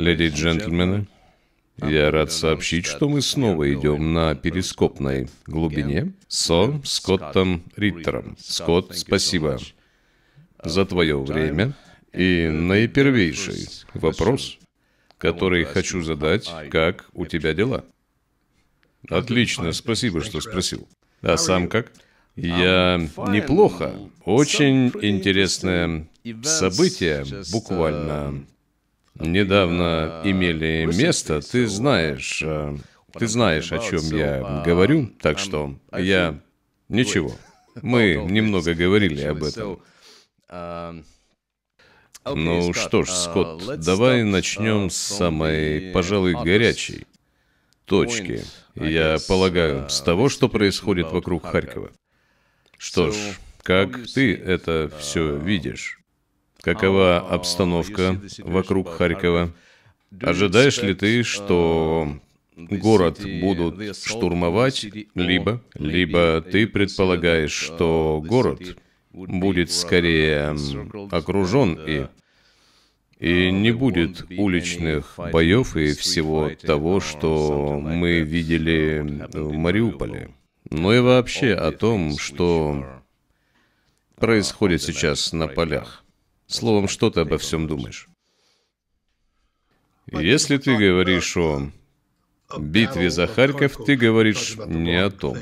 Леди и джентльмены, я рад сообщить, что мы снова идем на перископной глубине со Скоттом Риттером. Скотт, спасибо uh, за твое время. И uh, наипервейший вопрос, который хочу задать, как у тебя дела? Отлично, спасибо, что спросил. А сам как? Я неплохо. Очень интересное событие uh, буквально недавно имели место, ты знаешь, э, ты знаешь, о чем я а, говорю, так что я... Ничего. Мы немного говорили об этом. Э, а, ну что ж, э, Скотт, давай начнем с самой, пожалуй, горячей точки, я полагаю, uh, с того, что происходит вокруг Харькова. Что ж, как ты это все uh, видишь? Какова обстановка вокруг Харькова? Ожидаешь ли ты, что город будут штурмовать, либо, либо ты предполагаешь, что город будет скорее окружен и и не будет уличных боев и всего того, что мы видели в Мариуполе. Ну и вообще о том, что происходит сейчас на полях. Словом, что ты обо всем думаешь? Если ты говоришь о битве за Харьков, ты говоришь не о том.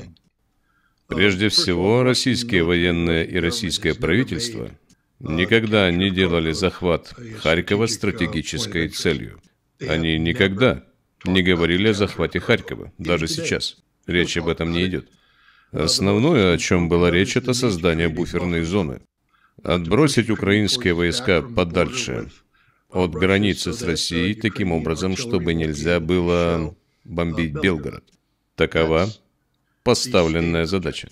Прежде всего, российские военные и российское правительство никогда не делали захват Харькова стратегической целью. Они никогда не говорили о захвате Харькова, даже сейчас. Речь об этом не идет. Основное, о чем была речь, это создание буферной зоны отбросить украинские войска подальше от границы с Россией таким образом, чтобы нельзя было бомбить Белгород. Такова поставленная задача.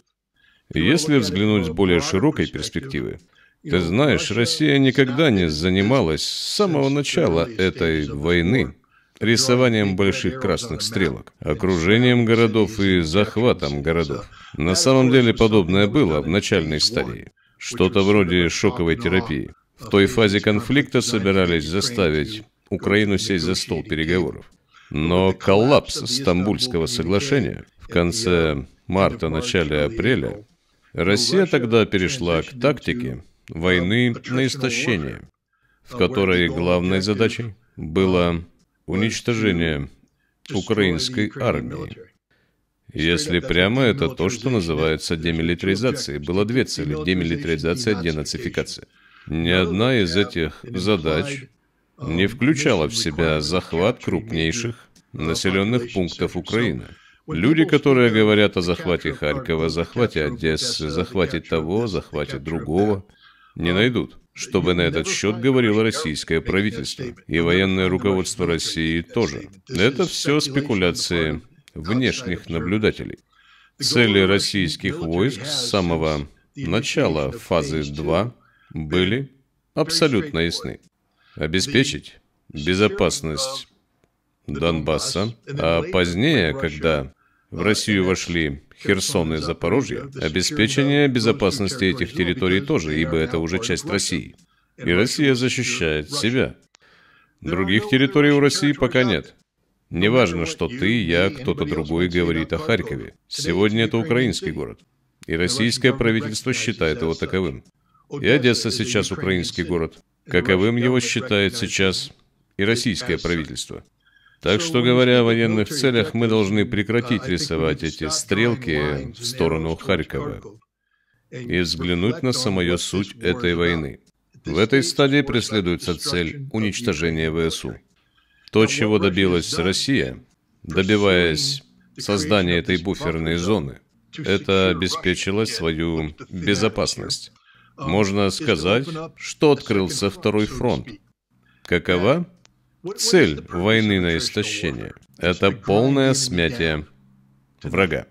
Если взглянуть с более широкой перспективы, ты знаешь, Россия никогда не занималась с самого начала этой войны рисованием больших красных стрелок, окружением городов и захватом городов. На самом деле подобное было в начальной стадии что-то вроде шоковой терапии. В той фазе конфликта собирались заставить Украину сесть за стол переговоров. Но коллапс Стамбульского э, соглашения в конце марта-начале апреля Россия тогда перешла к тактике э, войны на истощение, в которой главной задачей было а, уничтожение украинской армии если прямо, это то, что называется демилитаризацией. Было две цели – демилитаризация и денацификация. Ни одна из этих задач а, не включала в себя захват крупнейших а, населенных пунктов Украины. Люди, которые говорят о захвате Харькова, захвате Одессы, захвате того, захвате другого, не а, найдут, чтобы на этот счет говорило российское правительство. И военное руководство России тоже. Это все спекуляции внешних наблюдателей. Цели российских войск с самого начала фазы 2 были абсолютно ясны. Обеспечить безопасность Донбасса, а позднее, когда в Россию вошли Херсон и Запорожье, обеспечение безопасности этих территорий тоже, ибо это уже часть России. И Россия защищает себя. Других территорий у России пока нет. Неважно, что ты, я, кто-то другой говорит о Харькове. Сегодня это украинский город. И российское правительство считает его таковым. И Одесса сейчас украинский город. Каковым его считает сейчас и российское правительство. Так что, говоря о военных целях, мы должны прекратить рисовать эти стрелки в сторону Харькова и взглянуть на самую суть этой войны. В этой стадии преследуется цель уничтожения ВСУ. То, чего добилась Россия, добиваясь создания этой буферной зоны, это обеспечило свою безопасность. Можно сказать, что открылся второй фронт. Какова цель войны на истощение? Это полное смятие врага.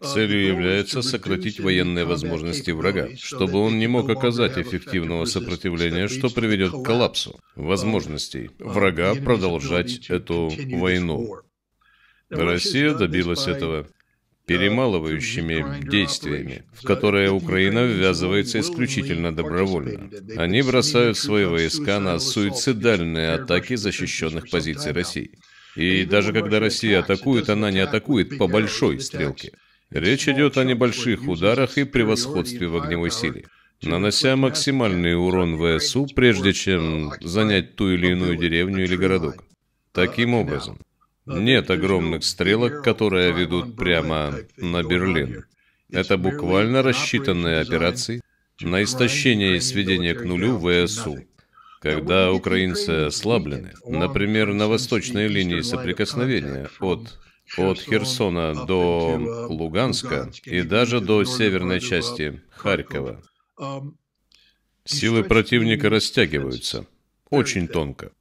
А Целью является сократить военные возможности врага, чтобы он не мог оказать эффективного сопротивления, что приведет к коллапсу а, возможностей а врага продолжать эту войну. Россия добилась этого uh, перемалывающими действиями, в которые Украина ввязывается исключительно добровольно. Они бросают свои войска на суицидальные атаки защищенных позиций России. И даже когда Россия атакует, она не атакует по большой стрелке. Речь идет о небольших ударах и превосходстве в огневой силе. Нанося максимальный урон ВСУ, прежде чем занять ту или иную деревню или городок. Таким образом, нет огромных стрелок, которые ведут прямо на Берлин. Это буквально рассчитанные операции на истощение и сведение к нулю ВСУ. Когда украинцы ослаблены, например, на восточной линии соприкосновения от от Херсона а до а, Луганска и даже до северной части Харькова. Силы противника растягиваются очень э, тонко.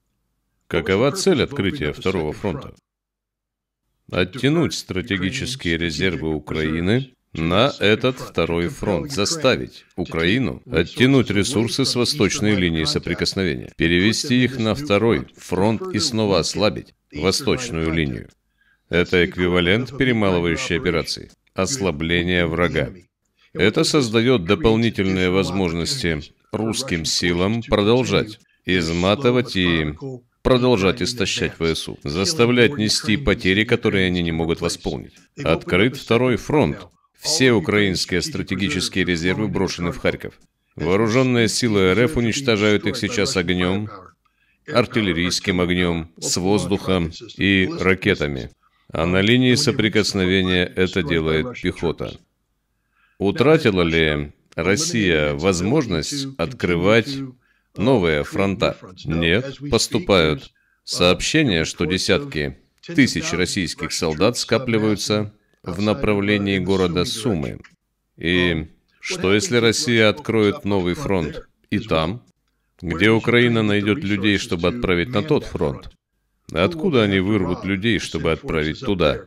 Какова цель открытия Второго фронта? Оттянуть стратегические резервы Украины на этот второй фронт, заставить Украину оттянуть ресурсы с восточной линии соприкосновения, перевести их на второй фронт и снова ослабить восточную линию. Это эквивалент перемалывающей операции. Ослабление врага. Это создает дополнительные возможности русским силам продолжать изматывать и продолжать истощать ВСУ, заставлять нести потери, которые они не могут восполнить. Открыт второй фронт. Все украинские стратегические резервы брошены в Харьков. Вооруженные силы РФ уничтожают их сейчас огнем, артиллерийским огнем, с воздуха и ракетами а на линии соприкосновения это делает пехота. Утратила ли Россия возможность открывать новые фронта? Нет, поступают сообщения, что десятки тысяч российских солдат скапливаются в направлении города Сумы. И что если Россия откроет новый фронт и там, где Украина найдет людей, чтобы отправить на тот фронт, Откуда они вырвут людей, чтобы отправить туда?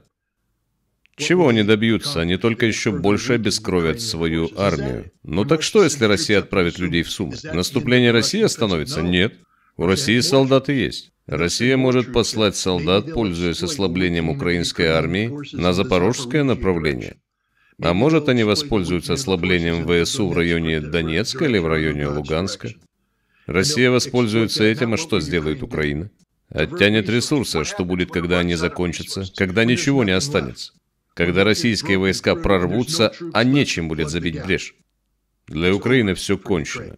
Чего они добьются? Они только еще больше обескровят свою армию. Ну так что, если Россия отправит людей в Сумы? Наступление России остановится? Нет. У России солдаты есть. Россия может послать солдат, пользуясь ослаблением украинской армии, на запорожское направление. А может, они воспользуются ослаблением ВСУ в районе Донецка или в районе Луганска? Россия воспользуется этим, а что сделает Украина? оттянет ресурсы, что будет, когда они закончатся, когда ничего не останется. Когда российские войска прорвутся, а нечем будет забить брешь. Для Украины все кончено.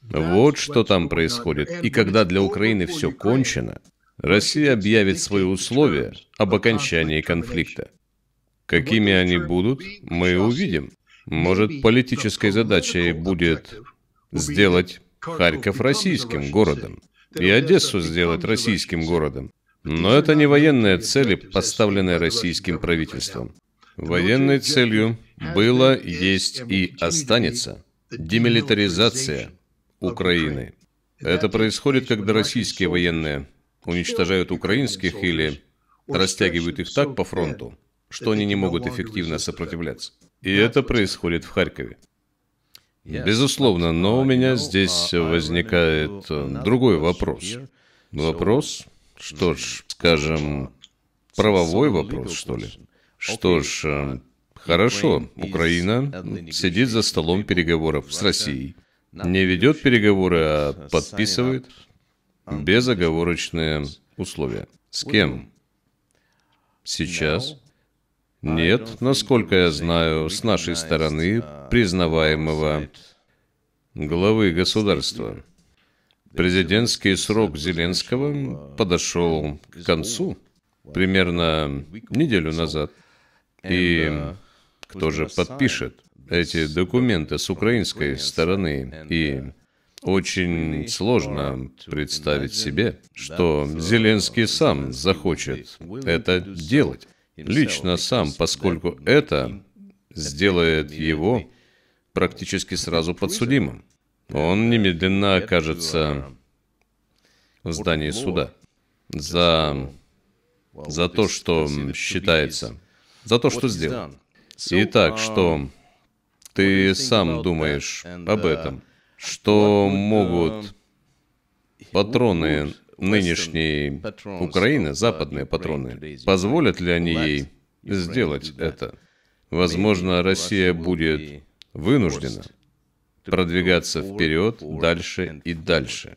Вот что там происходит. И когда для Украины все кончено, Россия объявит свои условия об окончании конфликта. Какими они будут, мы увидим. Может, политической задачей будет сделать Харьков российским городом и Одессу сделать российским городом. Но это не военная цель, поставленная российским правительством. Военной целью было, есть и останется демилитаризация Украины. Это происходит, когда российские военные уничтожают украинских или растягивают их так по фронту, что они не могут эффективно сопротивляться. И это происходит в Харькове. Безусловно, но у меня здесь uh, возникает э, другой вопрос. Вопрос, что ж, mm-hmm. скажем, правовой вопрос, что ли? Что ж, uh, э, хорошо, Украина сидит за столом переговоров с Россией, не ведет переговоры, а uh, подписывает um, безоговорочные условия. С кем? Сейчас нет, насколько я знаю, с нашей стороны признаваемого главы государства. Президентский срок Зеленского подошел к концу примерно неделю назад. И кто же подпишет эти документы с украинской стороны? И очень сложно представить себе, что Зеленский сам захочет это делать лично сам, поскольку это сделает его практически сразу подсудимым. Он немедленно окажется в здании суда за, за то, что считается, за то, что сделал. Итак, а, что ты сам думаешь об этом? Uh, что могут uh, патроны нынешней Украины, западные патроны, позволят ли они ей сделать это? Возможно, Россия будет вынуждена продвигаться вперед, дальше и дальше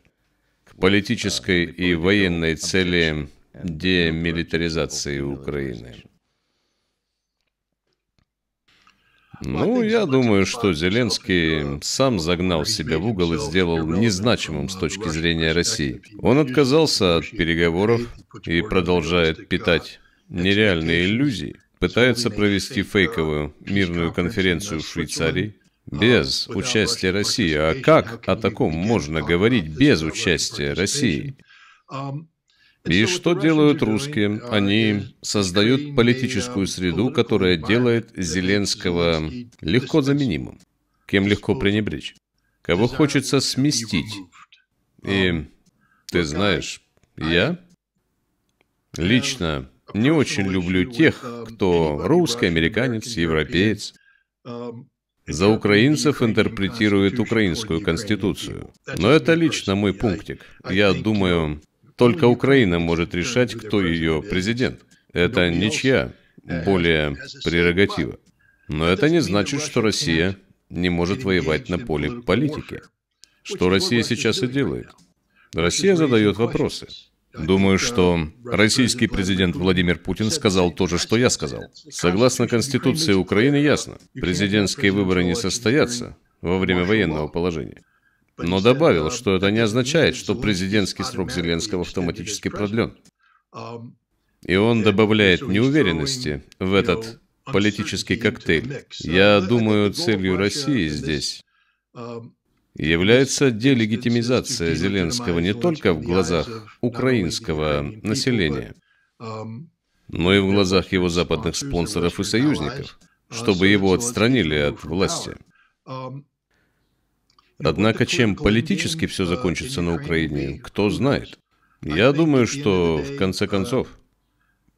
к политической и военной цели демилитаризации Украины. Ну, я думаю, что Зеленский сам загнал себя в угол и сделал незначимым с точки зрения России. Он отказался от переговоров и продолжает питать нереальные иллюзии, пытается провести фейковую мирную конференцию в Швейцарии без участия России. А как о таком можно говорить без участия России? И что делают русские? Они создают политическую среду, которая делает Зеленского легко заменимым, кем легко пренебречь, кого хочется сместить. И um, ты знаешь, я лично не очень люблю тех, um, кто русский, американец, европеец. Um, За украинцев интерпретирует украинскую конституцию. Но это лично мой пунктик. Я думаю, только Украина может решать, кто ее президент. Это ничья более прерогатива. Но это не значит, что Россия не может воевать на поле политики. Что Россия сейчас и делает. Россия задает вопросы. Думаю, что российский президент Владимир Путин сказал то же, что я сказал. Согласно Конституции Украины, ясно, президентские выборы не состоятся во время военного положения но добавил, что это не означает, что президентский срок Зеленского автоматически продлен. И он добавляет неуверенности в этот политический коктейль. Я думаю, целью России здесь является делегитимизация Зеленского не только в глазах украинского населения, но и в глазах его западных спонсоров и союзников, чтобы его отстранили от власти. Однако чем политически все закончится на Украине, кто знает. Я думаю, что в конце концов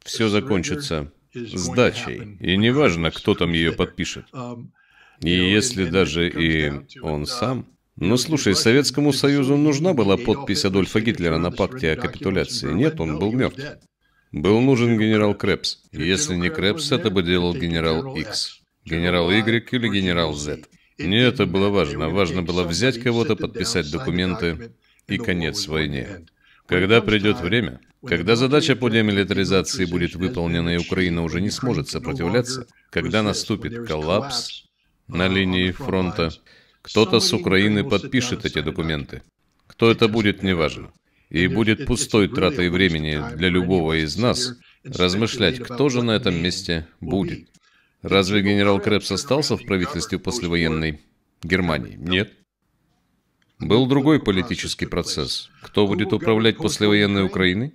все закончится сдачей. И неважно, кто там ее подпишет. И если даже и он сам... но слушай, Советскому Союзу нужна была подпись Адольфа Гитлера на пакте о капитуляции. Нет, он был мертв. Был нужен генерал Крепс. Если не Крепс, это бы делал генерал X, генерал Y или генерал Z. Не это было важно. Важно было взять кого-то, подписать документы и конец войне. Когда придет время, когда задача по демилитаризации будет выполнена и Украина уже не сможет сопротивляться, когда наступит коллапс на линии фронта, кто-то с Украины подпишет эти документы. Кто это будет, неважно. И будет пустой тратой времени для любого из нас размышлять, кто же на этом месте будет. Разве генерал Крепс остался в правительстве послевоенной Германии? Нет. Был другой политический процесс. Кто будет управлять послевоенной Украиной?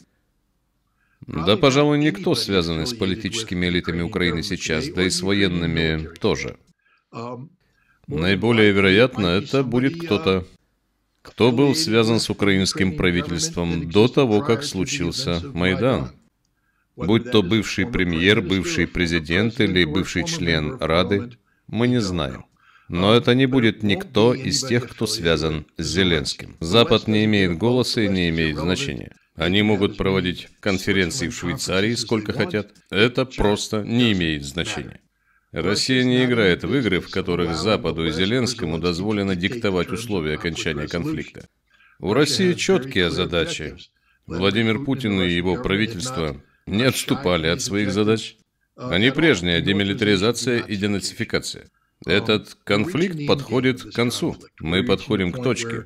Да, пожалуй, никто, связанный с политическими элитами Украины сейчас, да и с военными тоже. Наиболее вероятно, это будет кто-то, кто был связан с украинским правительством до того, как случился Майдан будь то бывший премьер, бывший президент или бывший член Рады, мы не знаем. Но это не будет никто из тех, кто связан с Зеленским. Запад не имеет голоса и не имеет значения. Они могут проводить конференции в Швейцарии сколько хотят. Это просто не имеет значения. Россия не играет в игры, в которых Западу и Зеленскому дозволено диктовать условия окончания конфликта. У России четкие задачи. Владимир Путин и его правительство не отступали от своих задач. А, Они прежние: демилитаризация и денацификация. А, Этот конфликт подходит к концу. Мы подходим к точке,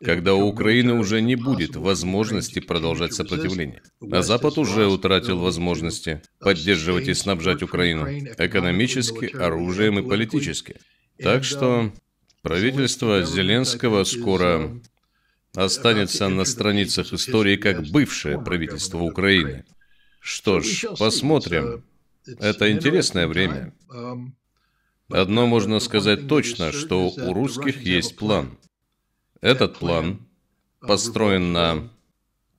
э, когда у Украины уже не будет возможности продолжать сопротивление. А Запад уже утратил э, возможности э, поддерживать и снабжать Украину экономически, оружием и политически. Так что правительство Зеленского скоро останется на страницах истории как бывшее правительство Украины. Что ж, посмотрим. Это интересное время. Um, Одно можно сказать точно, что у русских есть план. Этот план uh, построен на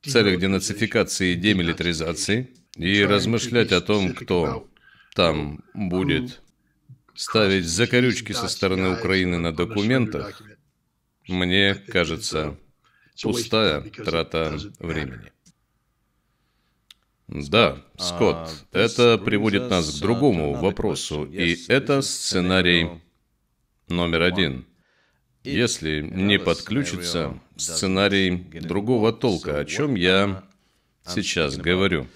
целях денацификации и демилитаризации, и размышлять о том, кто там будет ставить закорючки со стороны Украины на документах, мне кажется, пустая трата времени. Да, а, Скотт, это приводит нас к другому вопросу, и это сценарий номер один. Если не подключится сценарий другого толка, о чем я сейчас говорю.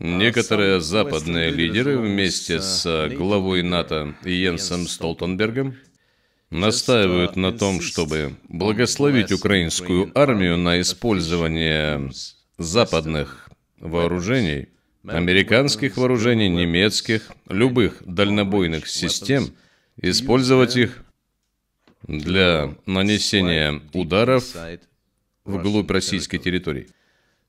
А Некоторые западные лидеры вместе с главой НАТО Йенсом Столтенбергом настаивают на uh, том, чтобы благословить украинскую армию на использование западных вооружений, американских вооружений, немецких, любых дальнобойных систем, использовать их для нанесения ударов вглубь российской территории.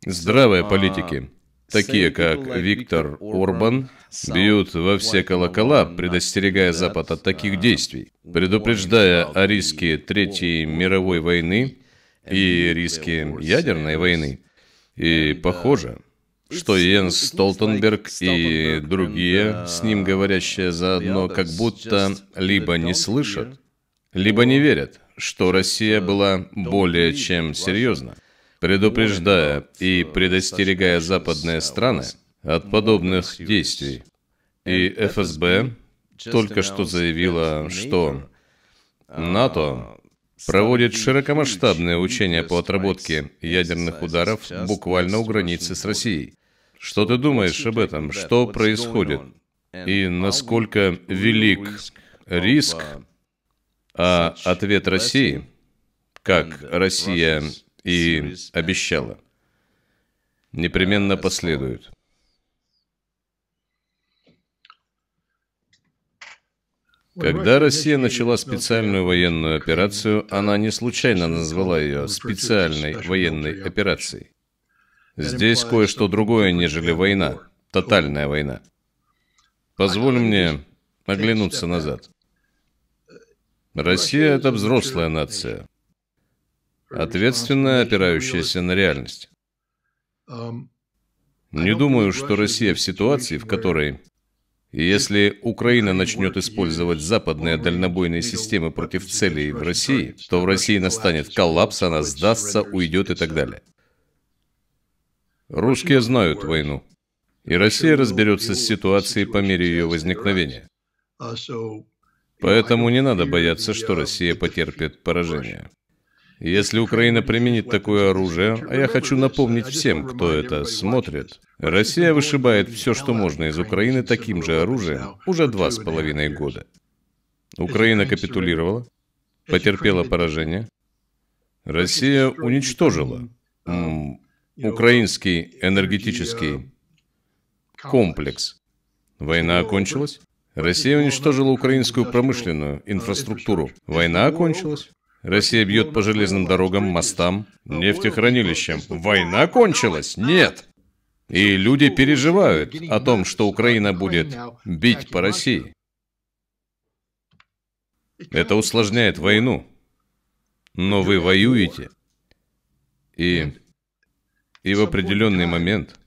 Здравые политики, такие как Виктор Орбан, бьют во все колокола, предостерегая Запад от таких действий, предупреждая о риске Третьей мировой войны и риске ядерной войны. И, похоже, что Йенс Столтенберг и э, другие с ним говорящие заодно как будто либо не слышат, либо не верят, что Россия э, была более чем серьезна, предупреждая uh, и предостерегая западные страны от подобных действий. И ФСБ только что заявила, что НАТО uh, проводит широкомасштабное учение по отработке ядерных ударов буквально у границы с Россией. Что ты думаешь об этом? Что происходит? И насколько велик риск? Uh, а ответ России, как Россия и обещала, непременно последует. Когда Россия начала специальную военную операцию, она не случайно назвала ее специальной военной операцией. Здесь кое-что другое, нежели война, тотальная война. Позволь мне оглянуться назад. Россия – это взрослая нация, ответственная, опирающаяся на реальность. Не думаю, что Россия в ситуации, в которой если Украина начнет использовать западные дальнобойные системы против целей в России, то в России настанет коллапс, она сдастся, уйдет и так далее. Русские знают войну. И Россия разберется с ситуацией по мере ее возникновения. Поэтому не надо бояться, что Россия потерпит поражение. Если Украина применит такое оружие, а я хочу напомнить всем, кто это смотрит, Россия вышибает все, что можно из Украины таким же оружием уже два с половиной года. Украина капитулировала, потерпела поражение. Россия уничтожила украинский энергетический комплекс. Война окончилась. Россия уничтожила украинскую промышленную инфраструктуру. Война окончилась. Россия бьет по железным дорогам, мостам, нефтехранилищам. Война кончилась? Нет. И люди переживают о том, что Украина будет бить по России. Это усложняет войну. Но вы воюете. И, и в определенный момент,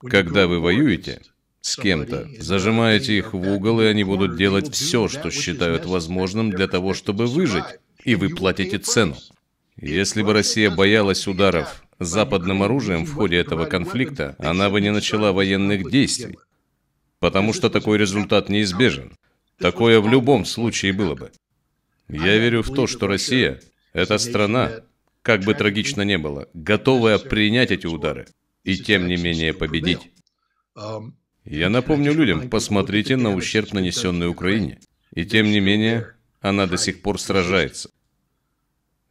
когда вы воюете с кем-то, зажимаете их в угол, и они будут делать все, что считают возможным для того, чтобы выжить. И вы платите цену. Если бы Россия боялась ударов западным оружием в ходе этого конфликта, она бы не начала военных действий, потому что такой результат неизбежен. Такое в любом случае было бы. Я верю в то, что Россия – это страна, как бы трагично не было, готовая принять эти удары и тем не менее победить. Я напомню людям, посмотрите на ущерб, нанесенный Украине. И тем не менее, она до сих пор сражается.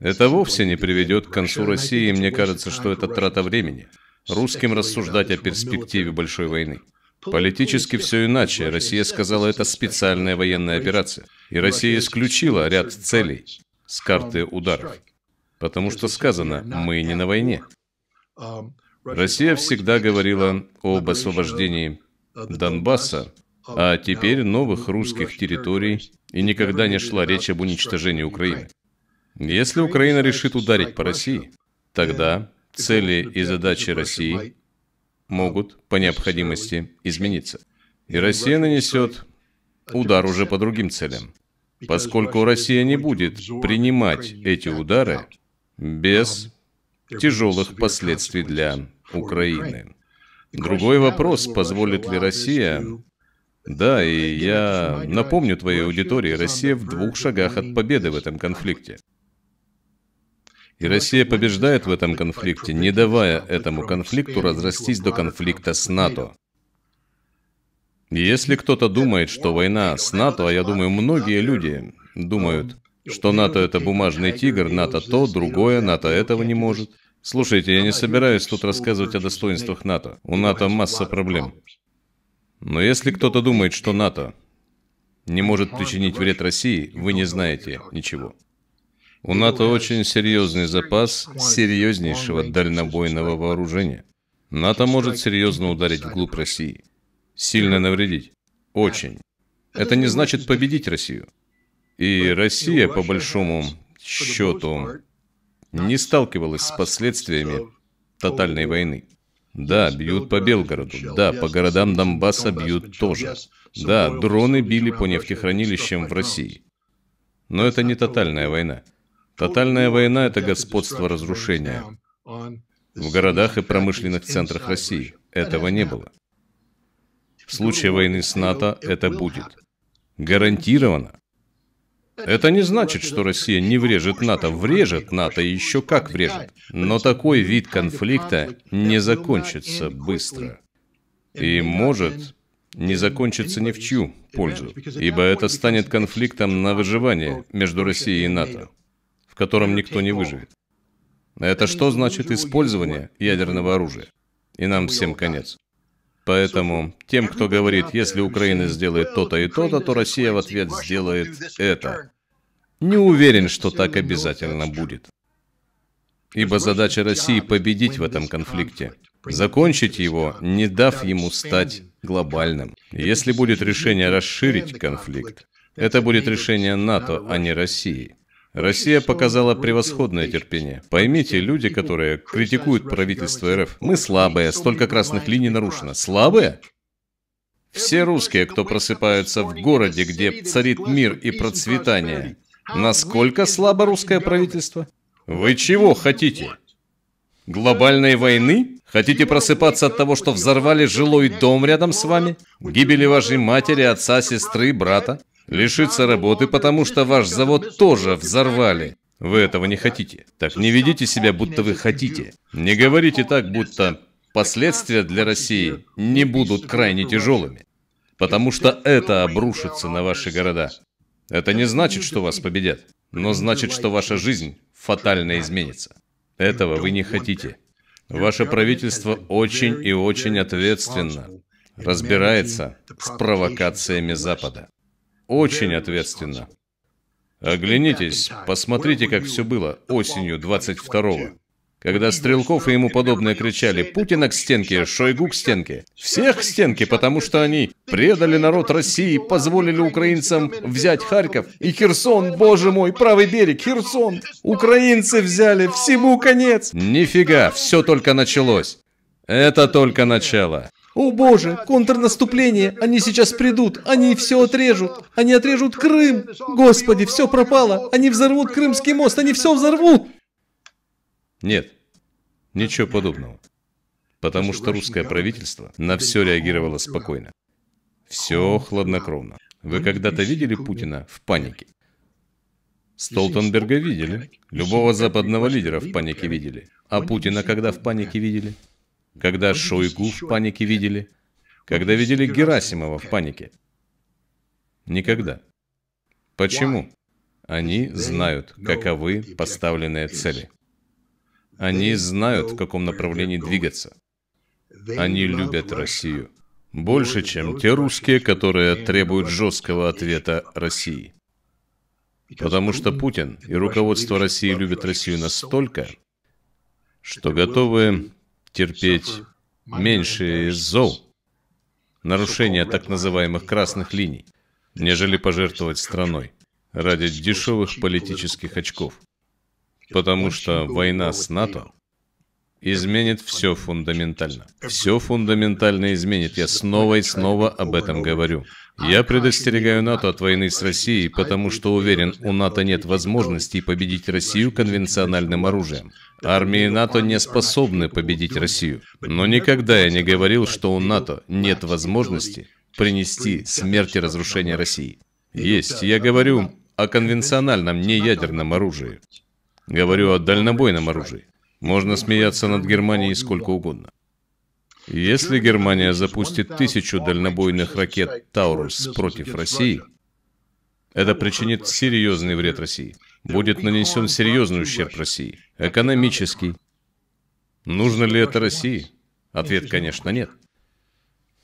Это вовсе не приведет к концу России, и мне кажется, что это трата времени. Русским рассуждать о перспективе большой войны. Политически все иначе. Россия сказала, это специальная военная операция. И Россия исключила ряд целей с карты ударов. Потому что сказано, мы не на войне. Россия всегда говорила об освобождении Донбасса, а теперь новых русских территорий, и никогда не шла речь об уничтожении Украины. Если Украина решит ударить по России, тогда цели и задачи России могут по необходимости измениться. И Россия нанесет удар уже по другим целям, поскольку Россия не будет принимать эти удары без тяжелых последствий для Украины. Другой вопрос, позволит ли Россия... Да, и я напомню твоей аудитории, Россия в двух шагах от победы в этом конфликте. И Россия побеждает в этом конфликте, не давая этому конфликту разрастись до конфликта с НАТО. Если кто-то думает, что война с НАТО, а я думаю, многие люди думают, что НАТО это бумажный тигр, НАТО то, другое, НАТО этого не может. Слушайте, я не собираюсь тут рассказывать о достоинствах НАТО. У НАТО масса проблем. Но если кто-то думает, что НАТО не может причинить вред России, вы не знаете ничего. У НАТО очень серьезный запас серьезнейшего дальнобойного вооружения. НАТО может серьезно ударить вглубь России. Сильно навредить. Очень. Это не значит победить Россию. И Россия, по большому счету, не сталкивалась с последствиями тотальной войны. Да, бьют по Белгороду. Да, по городам Донбасса бьют тоже. Да, дроны били по нефтехранилищам в России. Но это не тотальная война. Тотальная война – это господство разрушения в городах и промышленных центрах России. Этого не было. В случае войны с НАТО это будет. Гарантированно. Это не значит, что Россия не врежет НАТО. Врежет НАТО и еще как врежет. Но такой вид конфликта не закончится быстро. И может не закончится ни в чью пользу, ибо это станет конфликтом на выживание между Россией и НАТО в котором никто не выживет. Это что значит использование ядерного оружия? И нам всем конец. Поэтому тем, кто говорит, если Украина сделает то-то и то-то, то Россия в ответ сделает это. Не уверен, что так обязательно будет. Ибо задача России победить в этом конфликте, закончить его, не дав ему стать глобальным. Если будет решение расширить конфликт, это будет решение НАТО, а не России. Россия показала превосходное терпение. Поймите, люди, которые критикуют правительство РФ, мы слабые, столько красных линий нарушено. Слабые? Все русские, кто просыпаются в городе, где царит мир и процветание, насколько слабо русское правительство? Вы чего хотите? Глобальной войны? Хотите просыпаться от того, что взорвали жилой дом рядом с вами? Гибели вашей матери, отца, сестры, брата? лишиться работы, потому что ваш завод тоже взорвали. Вы этого не хотите. Так не ведите себя, будто вы хотите. Не говорите так, будто последствия для России не будут крайне тяжелыми. Потому что это обрушится на ваши города. Это не значит, что вас победят, но значит, что ваша жизнь фатально изменится. Этого вы не хотите. Ваше правительство очень и очень ответственно разбирается с провокациями Запада. Очень ответственно. Оглянитесь, посмотрите, как все было осенью 22-го. Когда Стрелков и ему подобные кричали «Путина к стенке! Шойгу к стенке!» Всех к стенке, потому что они предали народ России, позволили украинцам взять Харьков и Херсон, боже мой, правый берег, Херсон! Украинцы взяли, всему конец! Нифига, все только началось. Это только начало. О боже, контрнаступление! Они сейчас придут! Они все отрежут! Они отрежут Крым! Господи, все пропало! Они взорвут Крымский мост! Они все взорвут! Нет, ничего подобного. Потому что русское правительство на все реагировало спокойно. Все хладнокровно. Вы когда-то видели Путина в панике? Столтенберга видели. Любого западного лидера в панике видели. А Путина когда в панике видели? Когда Шойгу в панике видели? Когда видели Герасимова в панике? Никогда. Почему? Они знают, каковы поставленные цели. Они знают, в каком направлении двигаться. Они любят Россию. Больше, чем те русские, которые требуют жесткого ответа России. Потому что Путин и руководство России любят Россию настолько, что готовы терпеть меньше зол, нарушения так называемых красных линий, нежели пожертвовать страной ради дешевых политических очков. Потому что война с НАТО изменит все фундаментально. Все фундаментально изменит. Я снова и снова об этом говорю. Я предостерегаю НАТО от войны с Россией, потому что уверен, у НАТО нет возможности победить Россию конвенциональным оружием. Армии НАТО не способны победить Россию. Но никогда я не говорил, что у НАТО нет возможности принести смерть и разрушение России. Есть. Я говорю о конвенциональном неядерном оружии. Говорю о дальнобойном оружии. Можно смеяться над Германией сколько угодно. Если Германия запустит тысячу дальнобойных ракет «Таурус» против России, это причинит серьезный вред России. Будет нанесен серьезный ущерб России. Экономический. Нужно ли это России? Ответ, конечно, нет.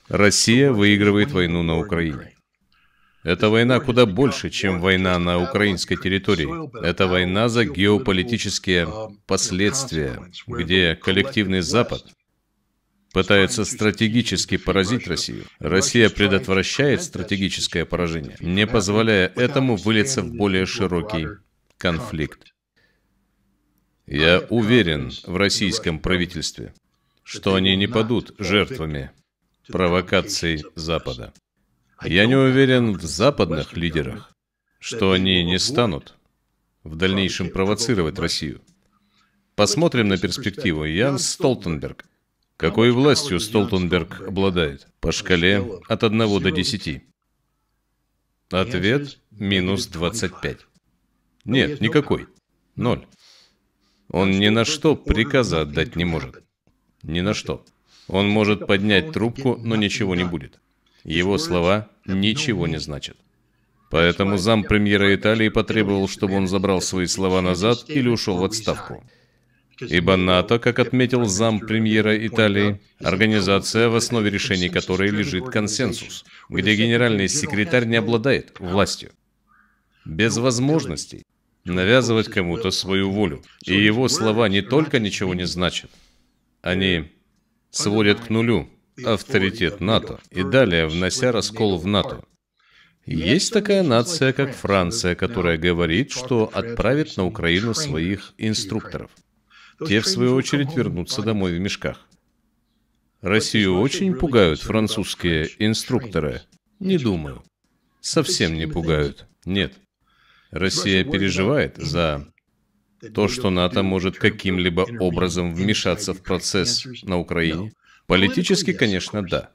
Россия выигрывает войну на Украине. Эта война куда больше, чем война на украинской территории. Это война за геополитические последствия, где коллективный Запад пытается стратегически поразить Россию. Россия предотвращает стратегическое поражение, не позволяя этому вылиться в более широкий конфликт. Я уверен в российском правительстве, что они не падут жертвами провокаций Запада. Я не уверен в западных лидерах, что они не станут в дальнейшем провоцировать Россию. Посмотрим на перспективу. Ян Столтенберг какой властью Столтенберг обладает? По шкале от 1 до 10. Ответ – минус 25. Нет, никакой. Ноль. Он ни на что приказа отдать не может. Ни на что. Он может поднять трубку, но ничего не будет. Его слова ничего не значат. Поэтому зам премьера Италии потребовал, чтобы он забрал свои слова назад или ушел в отставку. Ибо НАТО, как отметил зам премьера Италии, организация, в основе решений которой лежит консенсус, где генеральный секретарь не обладает властью. Без возможностей навязывать кому-то свою волю. И его слова не только ничего не значат, они сводят к нулю авторитет НАТО и далее внося раскол в НАТО. Есть такая нация, как Франция, которая говорит, что отправит на Украину своих инструкторов. Те, в свою очередь, вернутся домой в мешках. Россию очень пугают французские инструкторы. Не думаю. Совсем не пугают. Нет. Россия переживает за то, что НАТО может каким-либо образом вмешаться в процесс на Украине. Политически, конечно, да.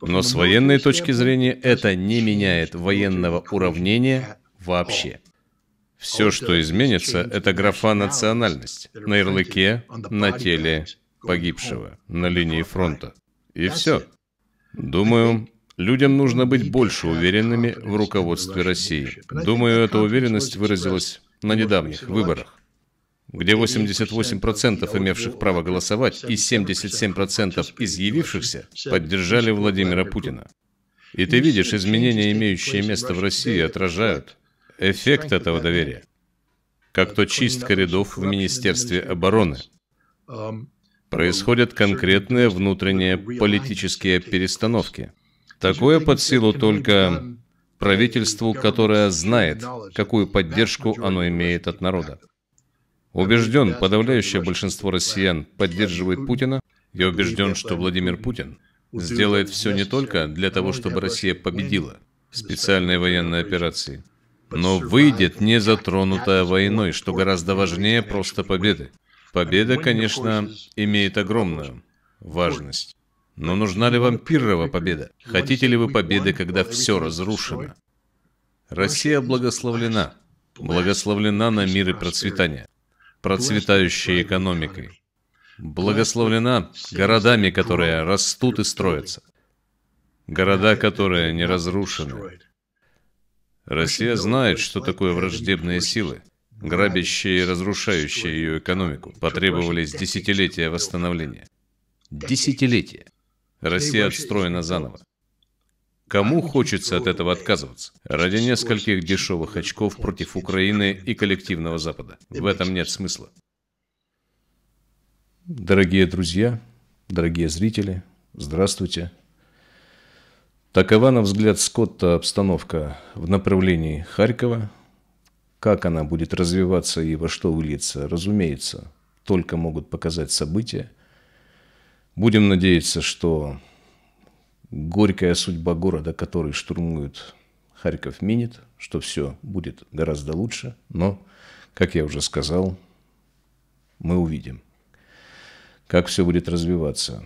Но с военной точки зрения это не меняет военного уравнения вообще. Все, что изменится, это графа «национальность» на ярлыке, на теле погибшего, на линии фронта. И все. Думаю, людям нужно быть больше уверенными в руководстве России. Думаю, эта уверенность выразилась на недавних выборах, где 88% имевших право голосовать и 77% изъявившихся поддержали Владимира Путина. И ты видишь, изменения, имеющие место в России, отражают эффект этого доверия, как то э, чистка рядов в Министерстве обороны. Эм, Происходят конкретные внутренние политические перестановки. Такое под силу только правительству, которое знает, какую поддержку оно имеет от народа. Убежден, подавляющее большинство россиян поддерживает Путина. Я убежден, что Владимир Путин сделает все не только для того, чтобы Россия победила в специальной военной операции – но выйдет не затронутая войной, что гораздо важнее просто победы. Победа, конечно, имеет огромную важность. Но нужна ли вам пиррова победа? Хотите ли вы победы, когда все разрушено? Россия благословлена. Благословлена на мир и процветание. Процветающей экономикой. Благословлена городами, которые растут и строятся. Города, которые не разрушены. Россия знает, что такое враждебные силы, грабящие и разрушающие ее экономику. Потребовались десятилетия восстановления. Десятилетия. Россия отстроена заново. Кому хочется от этого отказываться? Ради нескольких дешевых очков против Украины и коллективного Запада. В этом нет смысла. Дорогие друзья, дорогие зрители, здравствуйте. Такова, на взгляд Скотта, обстановка в направлении Харькова. Как она будет развиваться и во что выльется, разумеется, только могут показать события. Будем надеяться, что горькая судьба города, который штурмуют Харьков минит, что все будет гораздо лучше, но, как я уже сказал, мы увидим, как все будет развиваться.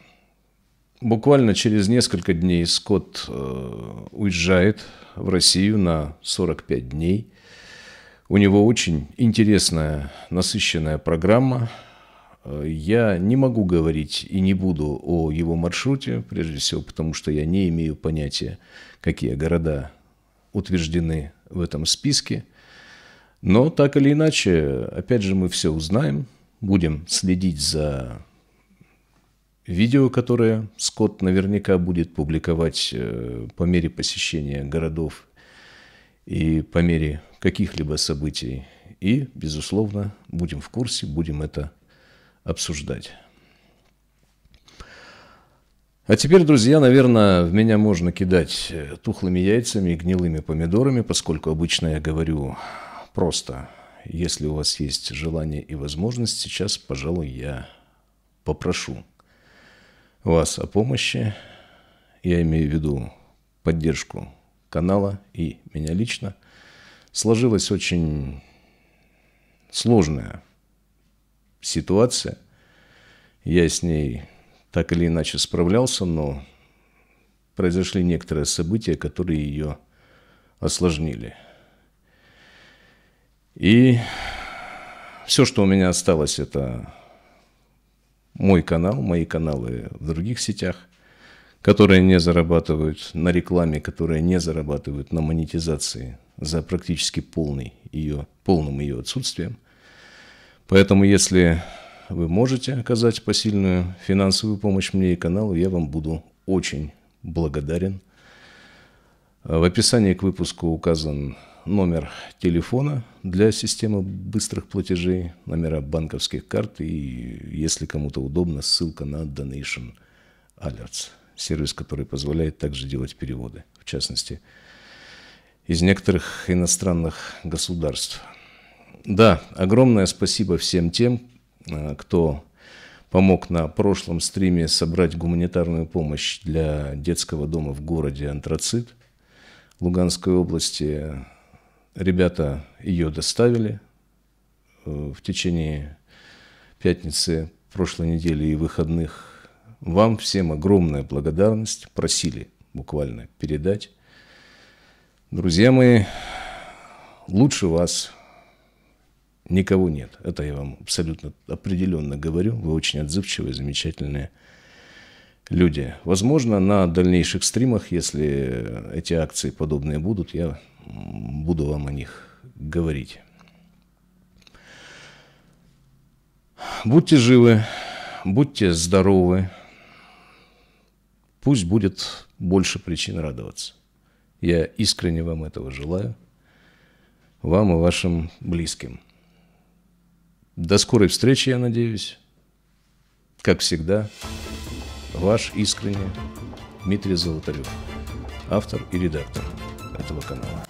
Буквально через несколько дней Скотт э, уезжает в Россию на 45 дней. У него очень интересная, насыщенная программа. Э, я не могу говорить и не буду о его маршруте, прежде всего потому, что я не имею понятия, какие города утверждены в этом списке. Но так или иначе, опять же, мы все узнаем, будем следить за видео, которое Скотт наверняка будет публиковать э, по мере посещения городов и по мере каких-либо событий. И, безусловно, будем в курсе, будем это обсуждать. А теперь, друзья, наверное, в меня можно кидать э, тухлыми яйцами и гнилыми помидорами, поскольку обычно я говорю просто. Если у вас есть желание и возможность, сейчас, пожалуй, я попрошу вас о помощи. Я имею в виду поддержку канала и меня лично. Сложилась очень сложная ситуация. Я с ней так или иначе справлялся, но произошли некоторые события, которые ее осложнили. И все, что у меня осталось, это мой канал, мои каналы в других сетях, которые не зарабатывают на рекламе, которые не зарабатывают на монетизации за практически полный ее, полным ее отсутствием. Поэтому, если вы можете оказать посильную финансовую помощь мне и каналу, я вам буду очень благодарен. В описании к выпуску указан номер телефона для системы быстрых платежей, номера банковских карт и, если кому-то удобно, ссылка на Donation Alerts, сервис, который позволяет также делать переводы, в частности, из некоторых иностранных государств. Да, огромное спасибо всем тем, э, кто помог на прошлом стриме собрать гуманитарную помощь для детского дома в городе Антрацит Луганской области. Ребята ее доставили э, в течение пятницы прошлой недели и выходных. Вам всем огромная благодарность. Просили буквально передать. Друзья мои, лучше вас никого нет. Это я вам абсолютно определенно говорю. Вы очень отзывчивые, замечательные люди. Возможно, на дальнейших стримах, если эти акции подобные будут, я буду вам о них говорить. Будьте живы, будьте здоровы. Пусть будет больше причин радоваться. Я искренне вам этого желаю. Вам и вашим близким. До скорой встречи, я надеюсь. Как всегда, ваш искренне Дмитрий Золотарев, автор и редактор этого канала.